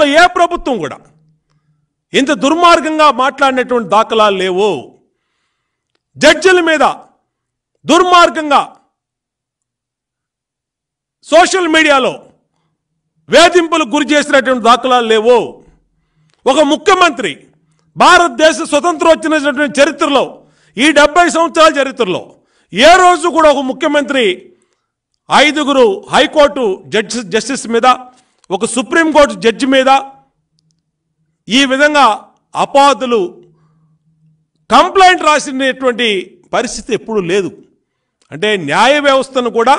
రాష్ట్రంలో ఏ ప్రభుత్వం కూడా ఇంత దుర్మార్గంగా మాట్లాడినటువంటి దాఖలాలు లేవు జడ్జిల మీద దుర్మార్గంగా సోషల్ మీడియాలో వేధింపులకు గురి చేసినటువంటి దాఖలాలు లేవు ఒక ముఖ్యమంత్రి భారతదేశ స్వతంత్రం వచ్చినటువంటి చరిత్రలో ఈ డెబ్బై సంవత్సరాల చరిత్రలో ఏ రోజు కూడా ఒక ముఖ్యమంత్రి ఐదుగురు హైకోర్టు జడ్జి జస్టిస్ మీద ఒక సుప్రీంకోర్టు జడ్జి మీద ఈ విధంగా అపాధులు కంప్లైంట్ రాసినటువంటి పరిస్థితి ఎప్పుడూ లేదు అంటే న్యాయ వ్యవస్థను కూడా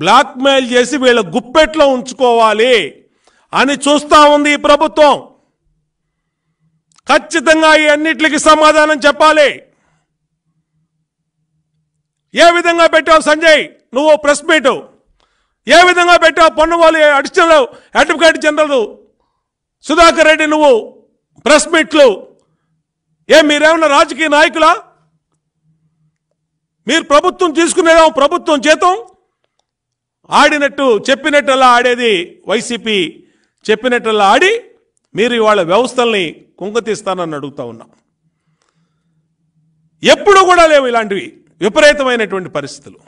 బ్లాక్మెయిల్ చేసి వీళ్ళ గుప్పెట్లో ఉంచుకోవాలి అని చూస్తూ ఉంది ఈ ప్రభుత్వం ఖచ్చితంగా ఈ అన్నిటికి సమాధానం చెప్పాలి ఏ విధంగా పెట్టావు సంజయ్ నువ్వు ప్రెస్ మీటు ఏ విధంగా పెట్టావు పొన్నవాళ్ళు additional advocate general Sudhakar Reddy నువ్వు ప్రెస్ మీట్లు ఏ మీరేమన్నా రాజకీయ నాయకులా మీరు ప్రభుత్వం తీసుకునేదాం ప్రభుత్వం చేతం ఆడినట్టు చెప్పినట్టల్లా ఆడేది వైసీపీ చెప్పినట్టల్లా ఆడి మీరు ఇవాళ వ్యవస్థల్ని కుంగతీస్తానని అడుగుతా ఉన్నాం ఎప్పుడూ కూడా లేవు ఇలాంటివి విపరీతమైనటువంటి పరిస్థితులు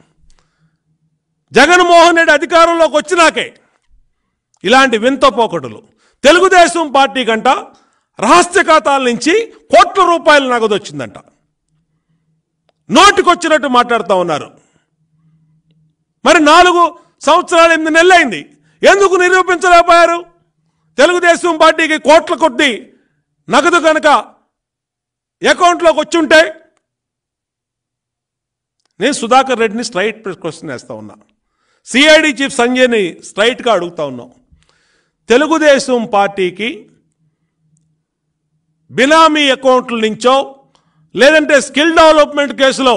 జగన్మోహన్ రెడ్డి అధికారంలోకి వచ్చినాకే ఇలాంటి వింత పోకడులు తెలుగుదేశం పార్టీ కంట రహస్య ఖాతాల నుంచి కోట్ల రూపాయలు నగదు వచ్చిందంట నోటికొచ్చినట్టు మాట్లాడుతూ ఉన్నారు మరి నాలుగు సంవత్సరాలు ఎనిమిది నెలలైంది ఎందుకు నిరూపించలేకపోయారు తెలుగుదేశం పార్టీకి కోట్ల కొద్ది నగదు కనుక అకౌంట్లోకి వచ్చి ఉంటే నేను సుధాకర్ రెడ్డిని స్ట్రైట్ క్వశ్చన్ వేస్తా ఉన్నా సిఐడి చీఫ్ సంజయ్ని స్ట్రైట్గా అడుగుతా ఉన్నాం తెలుగుదేశం పార్టీకి బినామీ అకౌంట్ల నుంచో లేదంటే స్కిల్ డెవలప్మెంట్ కేసులో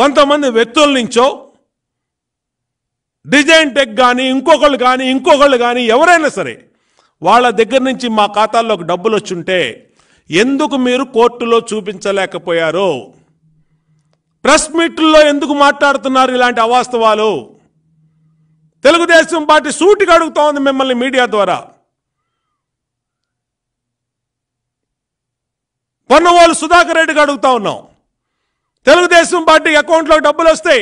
కొంతమంది వ్యక్తుల నుంచో డిజైన్ టెక్ కానీ ఇంకొకళ్ళు కానీ ఇంకొకళ్ళు కానీ ఎవరైనా సరే వాళ్ళ దగ్గర నుంచి మా ఖాతాల్లోకి డబ్బులు వచ్చుంటే ఎందుకు మీరు కోర్టులో చూపించలేకపోయారు ప్రెస్ మీట్లో ఎందుకు మాట్లాడుతున్నారు ఇలాంటి అవాస్తవాలు తెలుగుదేశం పార్టీ సూటిగా అడుగుతా ఉంది మిమ్మల్ని మీడియా ద్వారా పొన్నవాళ్ళు సుధాకర్ రెడ్డికి అడుగుతా ఉన్నాం తెలుగుదేశం పార్టీ అకౌంట్లో డబ్బులు వస్తే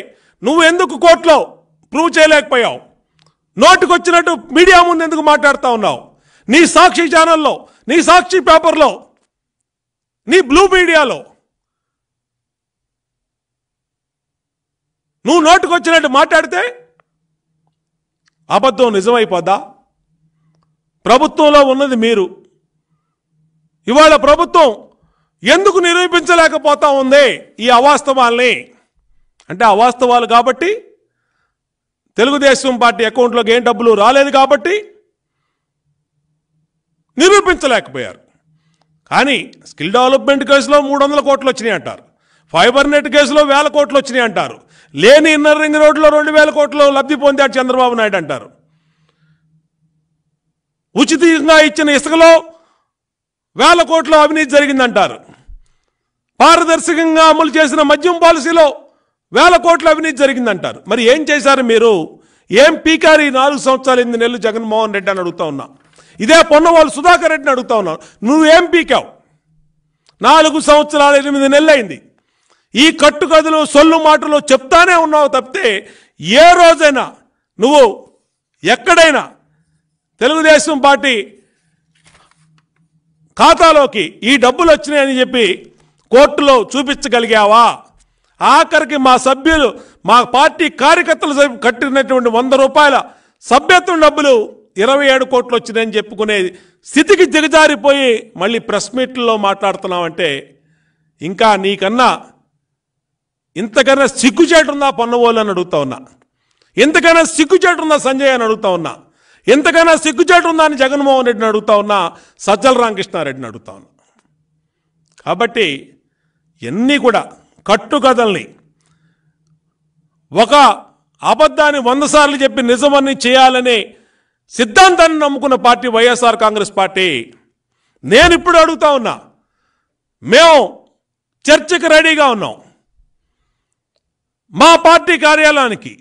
నువ్వు ఎందుకు కోర్టులో ప్రూవ్ చేయలేకపోయావు వచ్చినట్టు మీడియా ముందు ఎందుకు మాట్లాడుతూ ఉన్నావు నీ సాక్షి ఛానల్లో నీ సాక్షి పేపర్లో నీ బ్లూ మీడియాలో నువ్వు నోటుకొచ్చినట్టు మాట్లాడితే అబద్ధం నిజమైపోద్దా ప్రభుత్వంలో ఉన్నది మీరు ఇవాళ ప్రభుత్వం ఎందుకు నిరూపించలేకపోతా ఉంది ఈ అవాస్తవాల్ని అంటే అవాస్తవాలు కాబట్టి తెలుగుదేశం పార్టీ అకౌంట్లోకి ఏం డబ్బులు రాలేదు కాబట్టి నిరూపించలేకపోయారు కానీ స్కిల్ డెవలప్మెంట్ కేసులో మూడు వందల కోట్లు వచ్చినాయి అంటారు ఫైబర్ నెట్ కేసులో వేల కోట్లు వచ్చినాయి అంటారు లేని ఇన్నర్ రింగ్ రోడ్లో రెండు వేల కోట్లు లబ్ధి పొందాడు చంద్రబాబు నాయుడు అంటారు ఉచితంగా ఇచ్చిన ఇసుకలో వేల కోట్ల అవినీతి జరిగిందంటారు పారదర్శకంగా అమలు చేసిన మద్యం పాలసీలో వేల కోట్ల అవినీతి జరిగిందంటారు మరి ఏం చేశారు మీరు ఏం పీకారు ఈ నాలుగు సంవత్సరాలు ఎనిమిది నెలలు జగన్మోహన్ రెడ్డి అని అడుగుతా ఉన్నా ఇదే పొన్నవాళ్ళు సుధాకర్ రెడ్డిని అడుగుతా ఉన్నావు నువ్వేం పీకావు నాలుగు సంవత్సరాలు ఎనిమిది నెలలు అయింది ఈ కట్టుకథలు సొల్లు మాటలు చెప్తానే ఉన్నావు తప్పితే ఏ రోజైనా నువ్వు ఎక్కడైనా తెలుగుదేశం పార్టీ ఖాతాలోకి ఈ డబ్బులు వచ్చినాయని చెప్పి కోర్టులో చూపించగలిగావా ఆఖరికి మా సభ్యులు మా పార్టీ కార్యకర్తలు కట్టినటువంటి వంద రూపాయల సభ్యత్వం డబ్బులు ఇరవై ఏడు కోట్లు వచ్చినాయని చెప్పుకునే స్థితికి దిగజారిపోయి మళ్ళీ ప్రెస్ మీట్లో మాట్లాడుతున్నామంటే ఇంకా నీకన్నా ఇంతకన్నా ఉందా పొన్నవోలు అని అడుగుతా ఉన్నా ఎంతకైనా ఉందా సంజయ్ అని అడుగుతా ఉన్నా ఎంతకైనా ఉందా అని జగన్మోహన్ రెడ్డిని అడుగుతా ఉన్నా సజ్జల రామకృష్ణారెడ్డిని అడుగుతా ఉన్నా కాబట్టి ఎన్నీ కూడా కట్టుకథల్ని ఒక అబద్ధాన్ని వంద సార్లు చెప్పి నిజమని చేయాలనే సిద్ధాంతాన్ని నమ్ముకున్న పార్టీ వైఎస్ఆర్ కాంగ్రెస్ పార్టీ నేను ఇప్పుడు అడుగుతా ఉన్నా మేము చర్చకు రెడీగా ఉన్నాం మా పార్టీ కార్యాలయానికి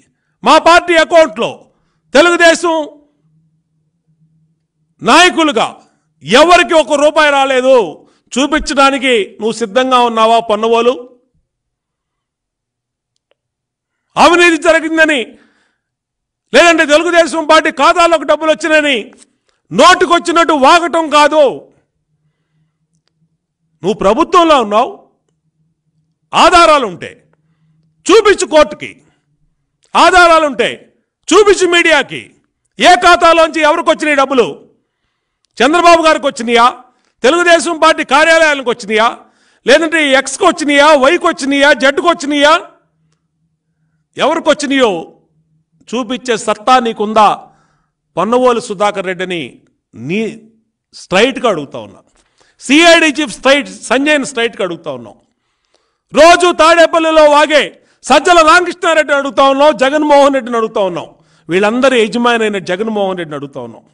మా పార్టీ అకౌంట్లో తెలుగుదేశం నాయకులుగా ఎవరికి ఒక రూపాయి రాలేదు చూపించడానికి నువ్వు సిద్ధంగా ఉన్నావా పన్నువోలు అవినీతి జరిగిందని లేదంటే తెలుగుదేశం పార్టీ ఖాతాలోకి డబ్బులు వచ్చినని నోటుకొచ్చినట్టు వాగటం కాదు నువ్వు ప్రభుత్వంలో ఉన్నావు ఆధారాలు ఉంటాయి చూపించు కోర్టుకి ఆధారాలుంటే చూపించు మీడియాకి ఏ ఖాతాలోంచి ఎవరికి వచ్చినాయి డబ్బులు చంద్రబాబు గారికి వచ్చినాయా తెలుగుదేశం పార్టీ కార్యాలయాలకు వచ్చినాయా లేదంటే ఎక్స్కి వచ్చినాయా వైకి వచ్చినాయా జడ్కి వచ్చినాయా ఎవరికి వచ్చినాయో చూపించే సత్తా నీకుందా పన్నవోలు సుధాకర్ రెడ్డిని నీ స్ట్రైట్గా అడుగుతా ఉన్నా సిఐడి చీఫ్ స్ట్రైట్ సంజయ్ని స్ట్రైట్గా అడుగుతా ఉన్నాం రోజు తాడేపల్లిలో వాగే సజ్జల రామకృష్ణారెడ్డిని అడుగుతా ఉన్నాం జగన్మోహన్ రెడ్డిని అడుగుతా ఉన్నాం వీళ్ళందరూ యజమాని అయిన జగన్మోహన్ రెడ్డిని అడుగుతా ఉన్నాం